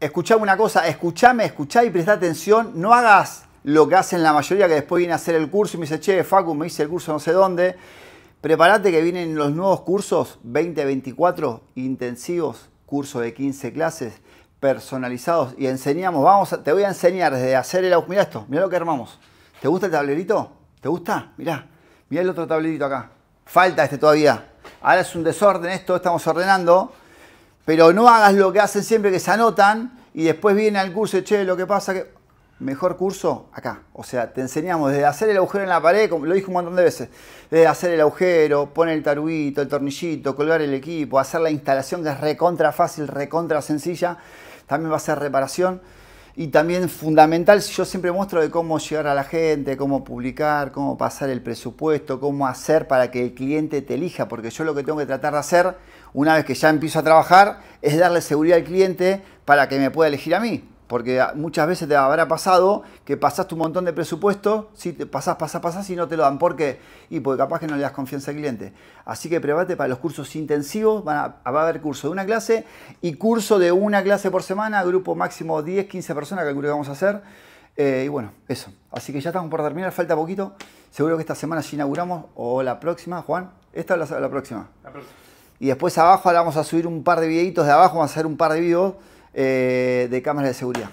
escuchame una cosa, escuchame, escuchá y presta atención, no hagas lo que hacen la mayoría que después viene a hacer el curso y me dice, che, Facu, me hice el curso no sé dónde. Prepárate que vienen los nuevos cursos 2024 intensivos, curso de 15 clases personalizados y enseñamos, vamos, a, te voy a enseñar desde hacer el mira esto, mira lo que armamos. ¿Te gusta el tablerito? ¿Te gusta? Mira, mira el otro tablerito acá. Falta este todavía. Ahora es un desorden esto, estamos ordenando. Pero no hagas lo que hacen siempre que se anotan y después viene al curso y che, lo que pasa que. Mejor curso acá. O sea, te enseñamos desde hacer el agujero en la pared, como lo dije un montón de veces, desde hacer el agujero, poner el taruguito, el tornillito, colgar el equipo, hacer la instalación que es recontra fácil, recontra sencilla. También va a ser reparación. Y también fundamental, yo siempre muestro de cómo llegar a la gente, cómo publicar, cómo pasar el presupuesto, cómo hacer para que el cliente te elija, porque yo lo que tengo que tratar de hacer, una vez que ya empiezo a trabajar, es darle seguridad al cliente para que me pueda elegir a mí. Porque muchas veces te habrá pasado que pasas tu montón de presupuesto, si te pasás, pasás, pasás y no te lo dan. porque Y porque capaz que no le das confianza al cliente. Así que prepárate para los cursos intensivos. va a haber curso de una clase y curso de una clase por semana, grupo máximo 10, 15 personas, calculo que vamos a hacer. Eh, y bueno, eso. Así que ya estamos por terminar, falta poquito. Seguro que esta semana si inauguramos, o la próxima, Juan. ¿Esta o la, próxima? La próxima. Y después abajo ahora vamos a subir un par de videitos de abajo, vamos a hacer un par de videos eh, de cámaras de seguridad.